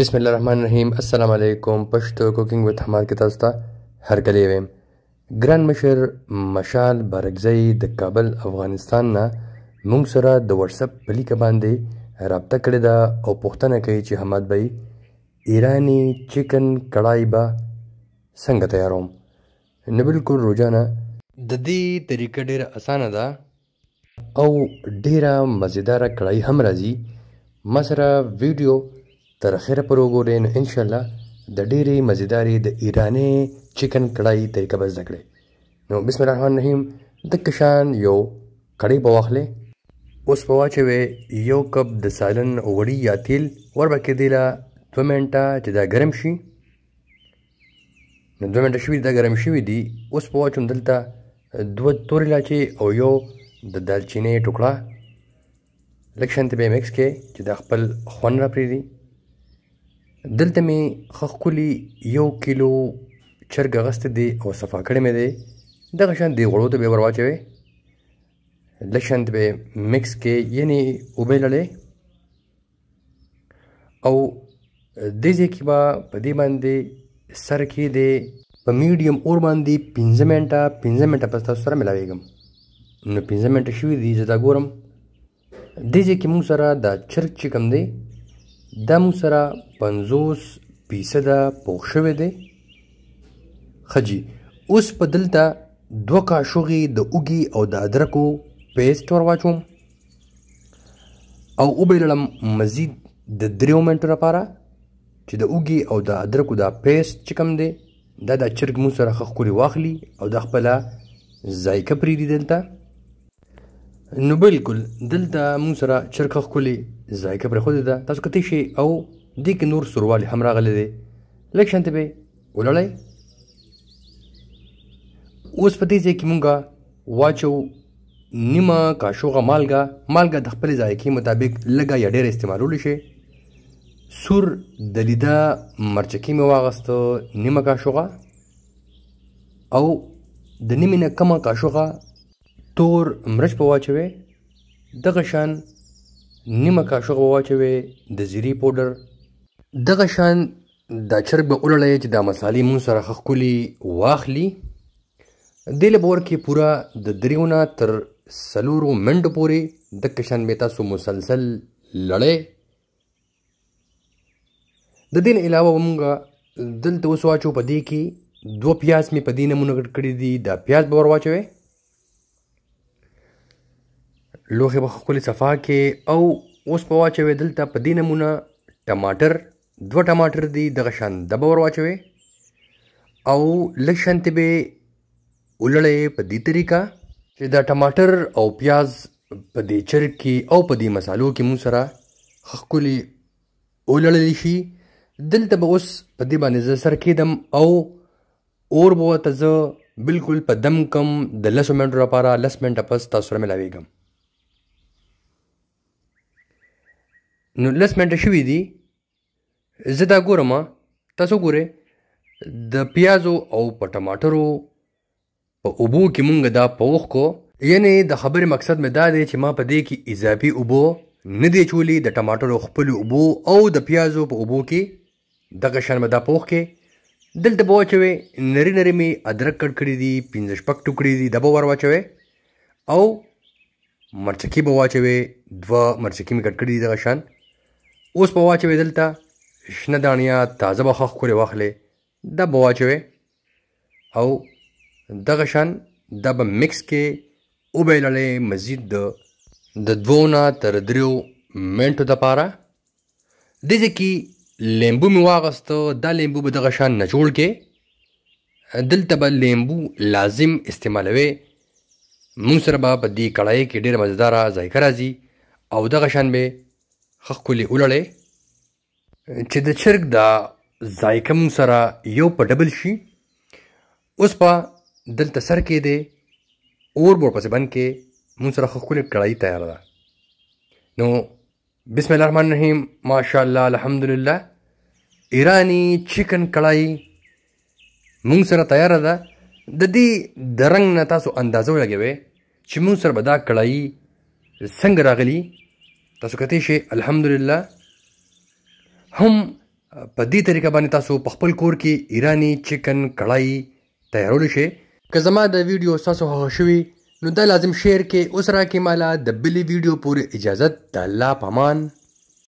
بسم الله الرحمن الرحیم السلام علیکم پښتو کوکینګ وت حماد کې تاسو ته هر کلی ویم ګران مشر مشال برګزی د کابل افغانستان نه موږ سره د واتس اپ په لیک باندې رابطه کړې ده او پوښتنه کوي چې حماد بھائی ایرانی چکن کړای با څنګه تیاروم نه بالکل روزانه د دې طریقه ډیره اسانه ده او ډیره مزیدار کړای هم راځي مسره ویډیو تر اخره پر وګورئ نو انشاءالله د ډېرې مزیدارې د ایراني چکن کړای طریقه به زده کړئ نو بسم الله الرحمن الرحیم د کشان یو کړی به واخلې اوس په واچوې یو کپ د سالن وړي یا تیل وربکې دی لا دوه منټه چې دا ګرم شي نو دوه منټه شوي دا ګرم شوي دي اوس په واچوم دلته دوه تورې لاچې او یو د دالچینې ټوکړه لکه شانتې به یې مکس کړې چې دا خپل خوند راپرېږدي دلته مې خخکلی یو کیلو چرګ غست دی او صفا کړی مې دی دغه شان دی غړو ته به ور واچوي لشند به مکس کې یعنی وبېللې او د دې کې با په دې باندې سر کې دی په میډیم اور باندې 15 منټه 15 منټه پس تاسو سره ملاويږم نو 15 منټه شوې دي زه دا ګورم د دې کې موږ سره د چرګ چې کوم دی دا مو سره 50 فیصده پوښ شوی دی خجی اوس په دلته دوه کاشوغې د اوګي او د ادرکو پیسټ ور واچوم او وبیلړم مزید د دریو منټو لپاره چې د اوګي او د ادرکو دا پیسټ چې کوم دی دا د چرګ مو سره خخوري واخلي او د خپل ذایقه پریدي دلته نو بالکل دلته مو سره چرګ خخولي ذایقه پر خوده ده تاسو کته شي او دې کې نور سروالي هم راغلي دي لکه شانته به ولړای اوس په دې ځای کې مونږه واچو نیمه کاشوغه مالګه مالګه د خپل ذایقې مطابق لګا یا ډېر استعمالول شي سور دلیدا مرچکی مې واغسته نیمه کاشوغه او د نیمه کمه کاشوغه تور مرچ په واچوي دغه شان نیمه کاشوغه واچوي د زیری پودر دغه شان دا چرګ به ولړی چې دا مصالې مون سره خخکولي واخلي دې له بور کې پورا د دریونه تر سلورو منډ پورې د کشن میتا سو مسلسل لړې د دین علاوه مونږ دلته وسواچو پدې کې دوه پیاز می پدې نمونه کړې دي دا پیاز به ور واچوي لوخه به خپل صفا کې او اوس په واچوي دلته په دې نمونه ټماټر دوه ټماټر دی دغه شان د باور واچوي او لښنت به ولړې په دې طریقه چې دا ټماټر او پیاز په دې چر کې او په دې مسالو کې مون سره خخکلي ولړل شي دلته به اوس په دې باندې سر کېدم او اور بوته زه بالکل په دم کم د لس منټو لپاره لس منټه پس تاسو سره ملاویږم نو لس منټه شوي دي زه دا ګورم تاسو ګورئ د پیازو او په ټماټرو په اوبو کې مونږ دا پوخ کو یعنی د خبرې مقصد مې دا دی چې ما په دې کې اضافي اوبو نه دی چولی د ټماټرو خپل اوبو او د پیازو په اوبو کې دغه شان مې دا پوخ کې دلته به واچوي نری نری مې ادرک کټ کړي دي پنځه شپږ ټوکړي دي دا به ور واچوي او مرچکی به واچوي دوه مرچکی مې کټ کړي دي دغه شان اوس په واچوي دلته شنه دانیا تازه به خخ کړې واخلې د به واچوي او دغه شان د به مکس کې وبیللې مزید د د دوونه تر دریو منټو د پاره د دې کې لیمبو می واغسته د لیمبو به دغه شان نه جوړ کې دلته به لیمبو لازم استعمالوي مونږ سره به په دې کړای کې ډېر مزدار ذایقه راځي او دغه شان به خخولي اولړې چې د چرګ دا ذایقه مون سره یو په ډبل شي اوس په دلته سر کې دی اور بور پسې بند کې مون سره خخولي کړای تیار ده نو بسم الله الرحمن الرحیم ماشاءالله الحمدلله ایرانی چکن کړای مون سره تیار ده د دې د رنگ نه تاسو اندازو لګوي چې مون سره به دا کړای څنګه راغلی تاسو کته شي الحمدلله هم په دې طریقه باندې تاسو په خپل کور کې ایرانی چکن کړای تیارول شي که زما د ویډیو تاسو خوښ شوي نو دا لازم شیر کې اوس را کې مالا د بلی ویډیو پورې اجازه د الله پامان